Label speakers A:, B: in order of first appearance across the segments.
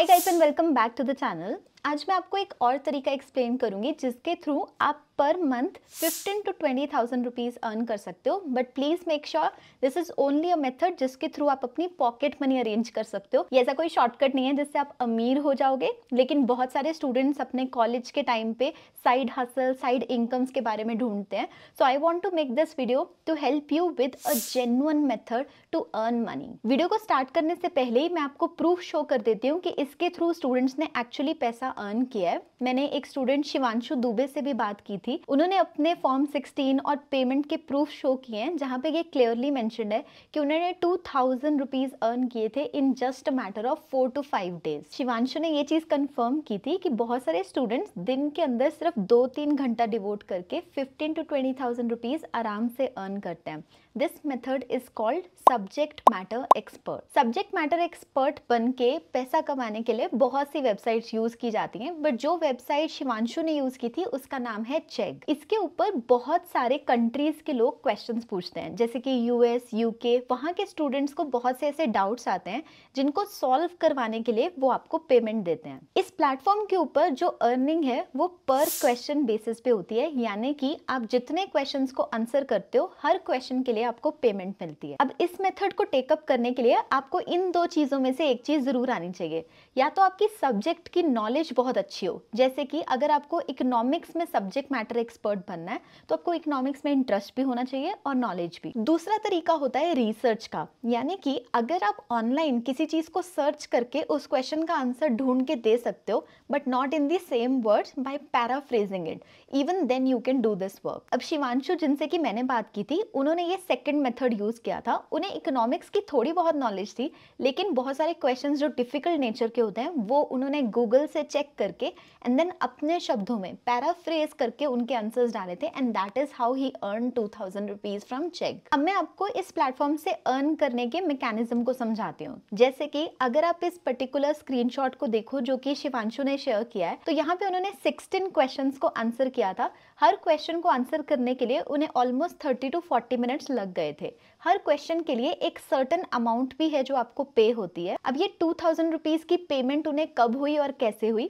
A: Hi guys and welcome back to the channel. आज मैं आपको एक और तरीका एक्सप्लेन करूंगी जिसके थ्रू आप पर month 15 two twenty thousand rupees earn कर सकते हो but please make sure this is only a method जिसके थ्रू आप अपनी पॉकेट मनी अरेंज कर सकते हो ऐसा कोई शॉर्टकट नहीं है जिससे आप अमीर हो जाओगे लेकिन बहुत सारे स्टूडेंट्स अपने कॉलेज के टाइम पे साइड हसल साइड इनकम्स के बारे में ढूंढते हैं so I want to make this video to help you with a genuine method to earn money video को स्टार्ट करने से पहले ही मैं आपको प्रूफ शो कर देती हूँ कि इसके थ्रू स्टूडेंट्स ने एक्चुअली पैसा ज़्यादा अर्न किया है मैंने एक स्टूडेंट शिवांशु दुबे से भी बात की थी उन्होंने अपने फॉर्म 16 और पेमेंट के प्रूफ शो किए हैं जहाँ पे ये क्लियरली मैंशन है कि उन्होंने टू थाउजेंड रुपीज़ अर्न किए थे in just matter of four to five days Shivanshu ने ये चीज़ कन्फर्म की थी कि बहुत सारे स्टूडेंट्स दिन के अंदर सिर्फ दो तीन घंटा डिवोट करके fifteen to twenty thousand rupees आराम से अर्न करते हैं this method is called subject matter expert subject matter expert बन के पैसा कमाने के लिए बहुत सी वेबसाइट्स यूज़ की जा जाती हैं बट जो वेबसाइट शिवानशु ने यूज़ की थी उसका नाम है चेग इसके ऊपर बहुत सारे कंट्रीज़ के लोग क्वेश्चन पूछते हैं जैसे कि यूएस यूके वहाँ के स्टूडेंट्स को बहुत से ऐसे डाउट्स आते हैं जिनको सॉल्व करवाने के लिए वो आपको पेमेंट देते हैं इस प्लेटफॉर्म के ऊपर जो अर्निंग है वो पर क्वेश्चन बेसिस पे होती है यानी कि आप जितने क्वेश्चन को आंसर करते हो हर क्वेश्चन के लिए आपको पेमेंट मिलती है अब इस मेथड को टेकअप करने के लिए आपको इन दो चीज़ों में से एक चीज़ ज़रूर आनी चाहिए या तो आपकी सब्जेक्ट की नॉलेज नॉलेज बहुत अच्छी हो जैसे कि अगर आपको इकोनॉमिक्स में सब्जेक्ट मैटर एक्सपर्ट बनना है तो आपको इकोनॉमिक्स में इंटरेस्ट भी होना चाहिए और नॉलेज भी दूसरा तरीका होता है रिसर्च का यानी कि अगर आप ऑनलाइन किसी चीज को सर्च करके उस क्वेश्चन का आंसर ढूंढ के दे सकते हो but not in the same words by paraphrasing it even then you can do this work अब शिवानशु जिनसे की मैंने बात की थी उन्होंने ये सेकेंड मेथड यूज किया था उन्हें इकोनॉमिक्स की थोड़ी बहुत नॉलेज थी लेकिन बहुत सारे क्वेश्चन जो डिफिकल्ट नेचर के होते हैं वो उन्होंने गूगल से चेक चेक करके एंड देन अपने शब्दों में पैराफ्रेज करके उनके आंसर्स डाले थे and that is how he earn two thousand rupees from Chegg अब मैं आपको इस प्लेटफॉर्म से अर्न करने के मैकेनिज्म को समझाती हूँ जैसे कि अगर आप इस पर्टिकुलर स्क्रीनशॉट को देखो जो कि शिवांशु ने शेयर किया है तो यहाँ पे उन्होंने 16 क्वेश्चंस को आंसर किया था हर क्वेश्चन को आंसर करने के लिए उन्हें ऑलमोस्ट 30 टू 40 मिनट्स लग गए थे हर क्वेश्चन के लिए एक सर्टन अमाउंट भी है जो आपको पे होती है अब ये टू थाउजेंड रुपीज की पेमेंट उन्हें कब हुई और कैसे हुई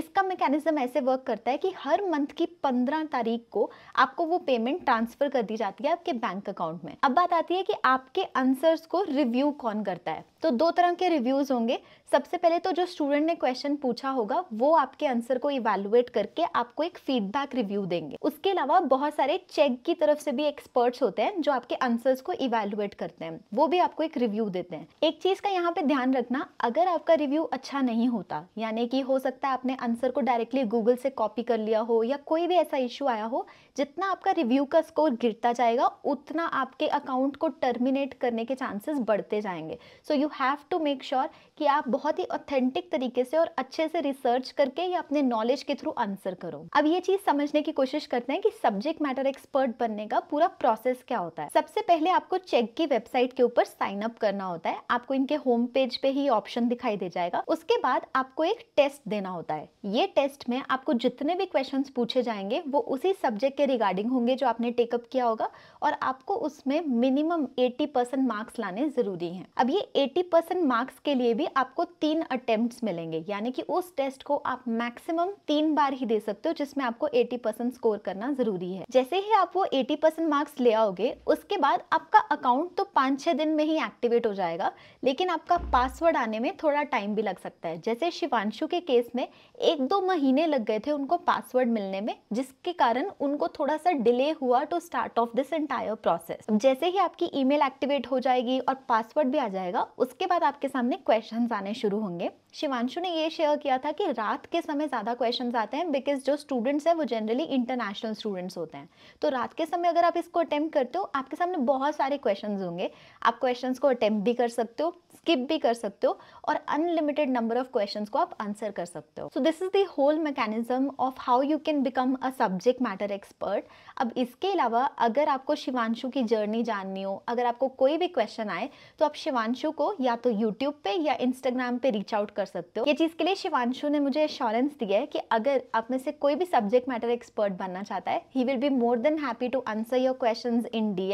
A: इसका मैकेनिज्म ऐसे वर्क करता है कि हर मंथ की पंद्रह तारीख को आपको वो पेमेंट ट्रांसफर कर दी जाती है आपके बैंक अकाउंट में अब बात आती है कि आपके आंसर्स को रिव्यू कौन करता है तो दो तरह के रिव्यूज होंगे सबसे पहले तो जो स्टूडेंट ने क्वेश्चन पूछा होगा वो आपके आंसर को इवेलुएट करके आपको एक फीडबैक रिव्यू देंगे उसके अलावा बहुत सारे चेक की तरफ से भी एक्सपर्ट्स होते हैं जो आपके आंसर्स को इवेलुएट करते हैं वो भी आपको एक रिव्यू देते हैं एक चीज का यहाँ पे ध्यान रखना अगर आपका रिव्यू अच्छा नहीं होता यानी कि हो सकता है आपने आंसर को डायरेक्टली गूगल से कॉपी कर लिया हो या कोई भी ऐसा इशू आया हो जितना आपका रिव्यू का स्कोर गिरता जाएगा उतना आपके अकाउंट को टर्मिनेट करने के चांसेस बढ़ते जाएंगे so you have to make sure कि आप बहुत ही ऑथेंटिक तरीके से और अच्छे से रिसर्च करके या अपने नॉलेज के थ्रू आंसर करो अब ये चीज़ समझने की कोशिश करते हैं कि सब्जेक्ट मैटर एक्सपर्ट बनने का पूरा प्रोसेस क्या होता है सबसे पहले आपको चेक की वेबसाइट के ऊपर साइन अप करना होता है आपको इनके होम पेज पे ही ऑप्शन दिखाई दे जाएगा उसके बाद आपको एक टेस्ट देना होता है ये टेस्ट में आपको जितने भी क्वेश्चंस पूछे जाएंगे वो उसी सब्जेक्ट के रिगार्डिंग होंगे जो आपने टेकअप किया होगा और आपको उसमें मिनिमम 80 परसेंट मार्क्स लाने ज़रूरी हैं अब ये 80 परसेंट मार्क्स के लिए भी आपको तीन अटेम्प्ट मिलेंगे यानी कि उस टेस्ट को आप मैक्सिमम तीन बार ही दे सकते हो जिसमें आपको एटी स्कोर करना ज़रूरी है जैसे ही आप वो एटी मार्क्स ले आओगे उसके बाद आपका अकाउंट तो पाँच छह दिन में ही एक्टिवेट हो जाएगा लेकिन आपका पासवर्ड आने में थोड़ा टाइम भी लग सकता है जैसे शिवानशु के केस में एक दो महीने लग गए थे उनको पासवर्ड मिलने में जिसके कारण उनको थोड़ा सा डिले हुआ to start off this entire process जैसे ही आपकी ईमेल एक्टिवेट हो जाएगी और पासवर्ड भी आ जाएगा उसके बाद आपके सामने क्वेश्चन आने शुरू होंगे शिवांशु ने ये शेयर किया था कि रात के समय ज़्यादा क्वेश्चन आते हैं बिकॉज जो स्टूडेंट्स हैं वो जनरली इंटरनेशनल स्टूडेंट्स होते हैं तो रात के समय अगर आप इसको अटेम्प्ट करते हो आपके सामने बहुत सारे क्वेश्चन होंगे आप क्वेश्चन को अटेम्प्ट भी कर सकते हो स्किप भी कर सकते हो और अनलिमिटेड नंबर ऑफ क्वेश्चन को आप आंसर कर सकते हो so this is the whole mechanism of how you can become a subject matter expert अब इसके अलावा अगर आपको शिवानशु की जर्नी जाननी हो अगर आपको कोई भी क्वेश्चन आए तो आप शिवानशु को या तो यूट्यूब पे या इंस्टाग्राम पे रीच आउट कर सकते हो ये चीज़ के लिए शिवानशु ने मुझे एश्योरेंस दिया है कि अगर आप में से कोई भी सब्जेक्ट मैटर एक्सपर्ट बनना चाहता है he will be more than happy to answer your question in the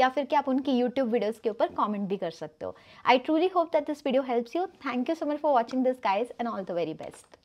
A: या फिर कि आप उनकी यूट्यूब वीडियोज़ के ऊपर कॉमेंट भी कर सकते हो I truly hope that this video helps you thank you so much for watching this guys and all the very best